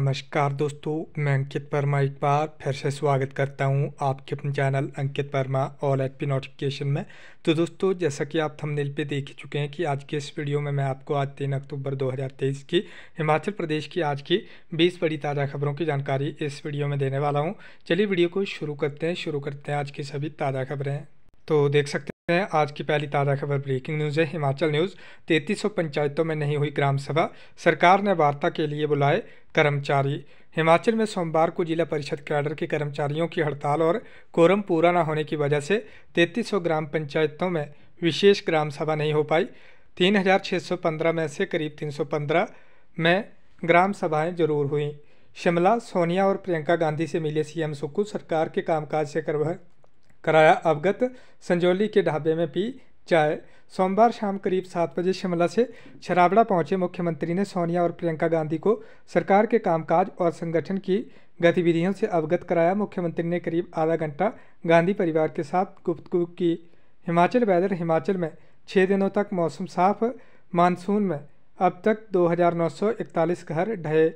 नमस्कार दोस्तों मैं अंकित वर्मा एक बार फिर से स्वागत करता हूं आपके अपने चैनल अंकित वर्मा ऑल एट पी नोटिफिकेशन में तो दोस्तों जैसा कि आप थंबनेल पे देख चुके हैं कि आज के इस वीडियो में मैं आपको आज तीन अक्टूबर 2023 की हिमाचल प्रदेश की आज की बीस बड़ी ताज़ा खबरों की जानकारी इस वीडियो में देने वाला हूँ चलिए वीडियो को शुरू करते हैं शुरू करते हैं आज की सभी ताज़ा खबरें तो देख सकते हैं आज की पहली ताज़ा खबर ब्रेकिंग न्यूज़ है हिमाचल न्यूज़ तैंतीस सौ पंचायतों में नहीं हुई ग्राम सभा सरकार ने वार्ता के लिए बुलाए कर्मचारी हिमाचल में सोमवार को जिला परिषद कैडर के कर्मचारियों की हड़ताल और कोरम पूरा न होने की वजह से तैंतीस सौ ग्राम पंचायतों में विशेष ग्राम सभा नहीं हो पाई तीन हज़ार छः सौ पंद्रह में से करीब तीन सौ पंद्रह में ग्राम सभाएँ जरूर हुईं शिमला सोनिया और प्रियंका गांधी से मिले सीएम सुक्कू सरकार के कामकाज से करवा कराया अवगत संजौली के ढाबे में पी चाय सोमवार शाम करीब सात बजे शिमला से छराबड़ा पहुंचे मुख्यमंत्री ने सोनिया और प्रियंका गांधी को सरकार के कामकाज और संगठन की गतिविधियों से अवगत कराया मुख्यमंत्री ने करीब आधा घंटा गांधी परिवार के साथ गुफ्तगु की हिमाचल वेदर हिमाचल में छः दिनों तक मौसम साफ मानसून में अब तक 2,941 घर ढहे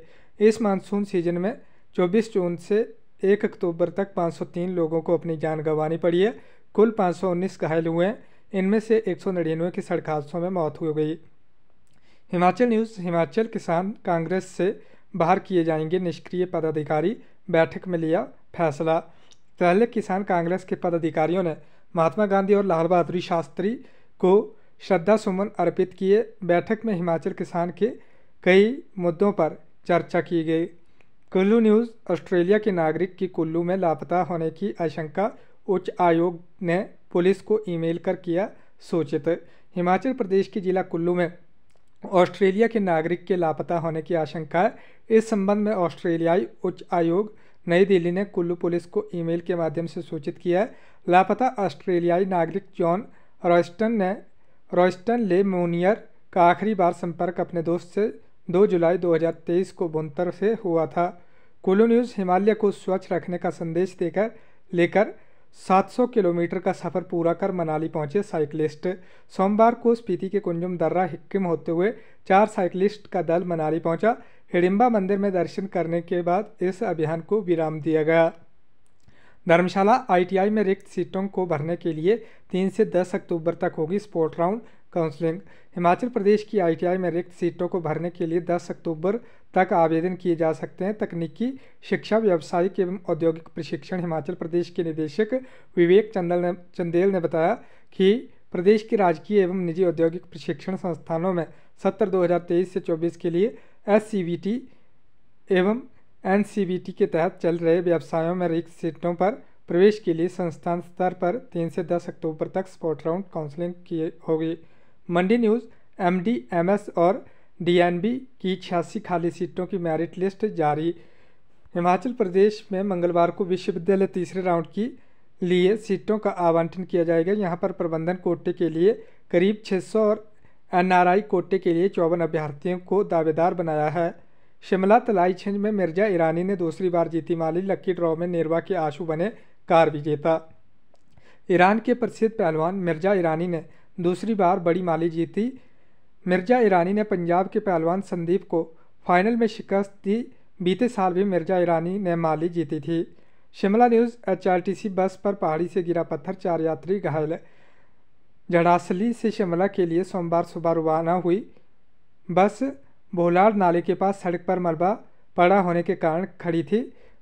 इस मानसून सीजन में 24 जून से एक अक्टूबर तक 503 लोगों को अपनी जान गंवानी पड़ी है कुल 519 घायल हुए हैं इनमें से एक सौ की सड़क हादसों में मौत हो गई हिमाचल न्यूज़ हिमाचल किसान कांग्रेस से बाहर किए जाएंगे निष्क्रिय पदाधिकारी बैठक में लिया फैसला पहले किसान कांग्रेस के पदाधिकारियों ने महात्मा गांधी और लाल बहादुर शास्त्री को श्रद्धा सुमन अर्पित किए बैठक में हिमाचल किसान के कई मुद्दों पर चर्चा की गई कुल्लू न्यूज़ ऑस्ट्रेलिया के नागरिक की कुल्लू में लापता होने की आशंका उच्च आयोग ने पुलिस को ईमेल कर किया सूचित हिमाचल प्रदेश के जिला कुल्लू में ऑस्ट्रेलिया के नागरिक के लापता होने की आशंका है इस संबंध में ऑस्ट्रेलियाई उच्च आयोग नई दिल्ली ने कुल्लू पुलिस को ईमेल के माध्यम से सूचित किया लापता ऑस्ट्रेलियाई नागरिक जॉन रॉयस्टन ने रॉयस्टन ले मोनियर का आखिरी बार संपर्क अपने दोस्त से 2 जुलाई 2023 को बुनतर से हुआ था कुल्लू न्यूज़ हिमालय को स्वच्छ रखने का संदेश देकर लेकर 700 किलोमीटर का सफ़र पूरा कर मनाली पहुंचे साइकिलिस्ट सोमवार को स्पीति के कुंजुम दर्रा हिक्किम होते हुए चार साइकिलिस्ट का दल मनाली पहुंचा हिडिम्बा मंदिर में दर्शन करने के बाद इस अभियान को विराम दिया गया धर्मशाला आईटीआई में रिक्त सीटों को भरने के लिए तीन से दस अक्टूबर तक होगी spot round counselling Himachal Pradesh की आईटीआई में रिक्त सीटों को भरने के लिए 10 अक्टूबर तक आवेदन किए जा सकते हैं तकनीकी शिक्षा व्यावसायिक एवं औद्योगिक प्रशिक्षण हिमाचल प्रदेश के निदेशक विवेक चंदल ने चंदेल ने बताया कि प्रदेश के राजकीय एवं निजी औद्योगिक प्रशिक्षण संस्थानों में सत्र दो से चौबीस के लिए एस एवं एन के तहत चल रहे व्यवसायों में रिक्त सीटों पर प्रवेश के लिए संस्थान स्तर पर तीन से दस अक्टूबर तक स्पॉट राउंड काउंसलिंग की होगी मंडी न्यूज़ एमडी एमएस और डीएनबी की छियासी खाली सीटों की मेरिट लिस्ट जारी हिमाचल प्रदेश में मंगलवार को विश्वविद्यालय तीसरे राउंड की लिए सीटों का आवंटन किया जाएगा यहाँ पर प्रबंधन कोटे के लिए करीब 600 और एनआरआई कोटे के लिए चौवन अभ्यर्थियों को दावेदार बनाया है शिमला तलाई छिंज में मिर्जा ईरानी ने दूसरी बार जीती माली लक्की ड्रॉ में नेरवा के आंसू बने कार विजेता ईरान के प्रसिद्ध पहलवान मिर्जा ईरानी ने दूसरी बार बड़ी माली जीती मिर्जा ईरानी ने पंजाब के पहलवान संदीप को फाइनल में शिकस्त दी बीते साल भी मिर्जा ईरानी ने माली जीती थी शिमला न्यूज़ एचआरटीसी बस पर पहाड़ी से गिरा पत्थर चार यात्री घायल जड़ासली से शिमला के लिए सोमवार सुबह रवाना हुई बस भोलाड़ नाले के पास सड़क पर मलबा पड़ा होने के कारण खड़ी थी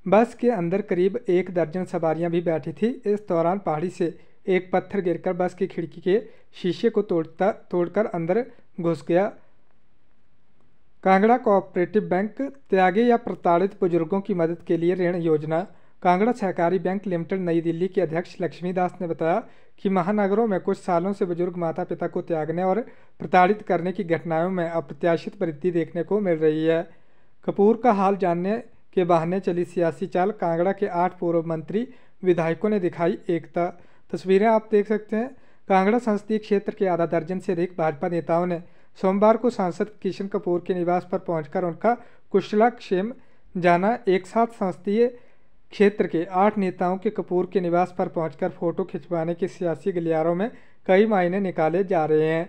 बस के अंदर करीब एक दर्जन सवारियां भी बैठी थी इस दौरान पहाड़ी से एक पत्थर गिरकर बस की खिड़की के शीशे को तोड़ता तोड़कर अंदर घुस गया कांगड़ा कोऑपरेटिव बैंक त्यागे या प्रताड़ित बुजुर्गों की मदद के लिए ऋण योजना कांगड़ा सहकारी बैंक लिमिटेड नई दिल्ली के अध्यक्ष लक्ष्मीदास ने बताया कि महानगरों में कुछ सालों से बुजुर्ग माता पिता को त्यागने और प्रताड़ित करने की घटनाओं में अप्रत्याशित वृद्धि देखने को मिल रही है कपूर का हाल जानने के बहाने चली सियासी चाल कांगड़ा के आठ पूर्व मंत्री विधायकों ने दिखाई एकता तस्वीरें आप देख सकते हैं कांगड़ा संसदीय क्षेत्र के आधा दर्जन से अधिक भाजपा नेताओं ने सोमवार को सांसद किशन कपूर के निवास पर पहुंचकर उनका कुशलाक्षेम जाना एक साथ संसदीय क्षेत्र के आठ नेताओं के कपूर के निवास पर पहुंचकर फोटो खिंचवाने के सियासी गलियारों में कई मायने निकाले जा रहे हैं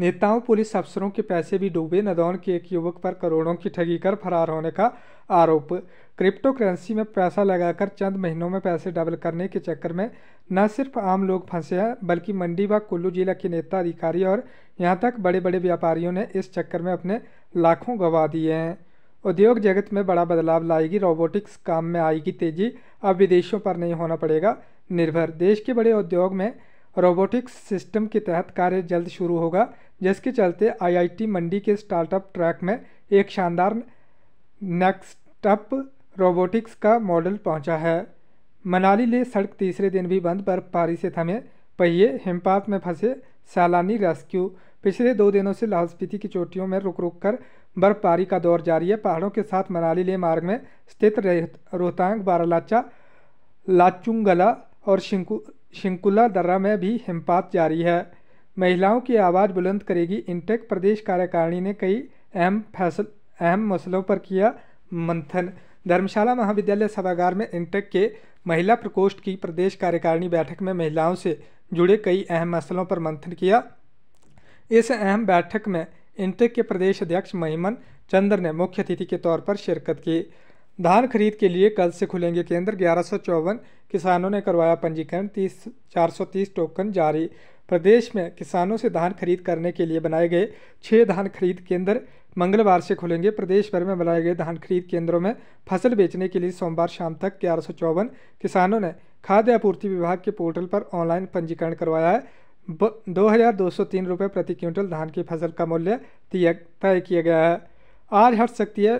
नेताओं पुलिस अफसरों के पैसे भी डूबे नदौन के एक युवक पर करोड़ों की ठगी कर फरार होने का आरोप क्रिप्टो करेंसी में पैसा लगाकर चंद महीनों में पैसे डबल करने के चक्कर में न सिर्फ आम लोग फंसे हैं बल्कि मंडी व कुल्लू जिला के नेता अधिकारी और यहाँ तक बड़े बड़े व्यापारियों ने इस चक्कर में अपने लाखों गंवा दिए हैं उद्योग जगत में बड़ा बदलाव लाएगी रोबोटिक्स काम में आएगी तेजी अब विदेशों पर नहीं होना पड़ेगा निर्भर देश के बड़े उद्योग में रोबोटिक्स सिस्टम के तहत कार्य जल्द शुरू होगा जिसके चलते आईआईटी मंडी के स्टार्टअप ट्रैक में एक शानदार नेक्स्टअप रोबोटिक्स का मॉडल पहुंचा है मनाली ले सड़क तीसरे दिन भी बंद बर्फबारी से थमे पहिए हिमपात में फंसे सैलानी रेस्क्यू पिछले दो दिनों से लाहौल स्पीति की चोटियों में रुक रुक कर बर्फबारी का दौर जारी है पहाड़ों के साथ मनाली ले मार्ग में स्थित रोहतांग बारालाचा लाचुंगला और शिंकू शिंकुला दर्रा में भी हिमपात जारी है महिलाओं की आवाज़ बुलंद करेगी इंटेक प्रदेश कार्यकारिणी ने कई अहम फैसल अहम मसलों पर किया मंथन धर्मशाला महाविद्यालय सभागार में इंटेक के महिला प्रकोष्ठ की प्रदेश कार्यकारिणी बैठक में महिलाओं से जुड़े कई अहम मसलों पर मंथन किया इस अहम बैठक में इंटेक के प्रदेश अध्यक्ष महिमन चंद्र ने मुख्य अतिथि के तौर पर शिरकत की धान खरीद के लिए कल से खुलेंगे केंद्र ग्यारह किसानों ने करवाया पंजीकरण तीस चार सौ तीस टोकन जारी प्रदेश में किसानों से धान खरीद करने के लिए बनाए गए छः धान खरीद केंद्र मंगलवार से खुलेंगे प्रदेश भर में बनाए गए धान खरीद केंद्रों में फसल बेचने के लिए सोमवार शाम तक ग्यारह किसानों ने खाद्य आपूर्ति विभाग के पोर्टल पर ऑनलाइन पंजीकरण करवाया है दो हज़ार दो सौ तीन रुपये प्रति क्विंटल धान की फसल का मूल्य तय किया गया है आज हट सकती है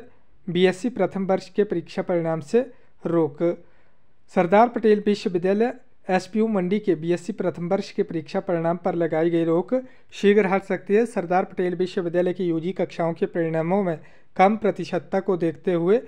बीएससी प्रथम वर्ष के परीक्षा परिणाम से रोक सरदार पटेल विश्वविद्यालय एसपीयू मंडी के बीएससी प्रथम वर्ष के परीक्षा परिणाम पर लगाई गई रोक शीघ्र हट सकती है सरदार पटेल विश्वविद्यालय की यूजी कक्षाओं के परिणामों में कम प्रतिशतता को देखते हुए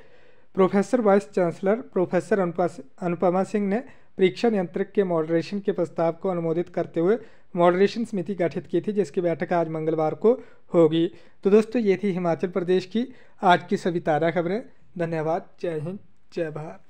professor vice chancellor professor Anupama Singh ने परीक्षा नियंत्रक के मॉडरेशन के प्रस्ताव को अनुमोदित करते हुए मॉडरेशन समिति गठित की थी जिसकी बैठक आज मंगलवार को होगी तो दोस्तों ये थी हिमाचल प्रदेश की आज की सभी ताज़ा खबरें धन्यवाद जय हिंद जय भारत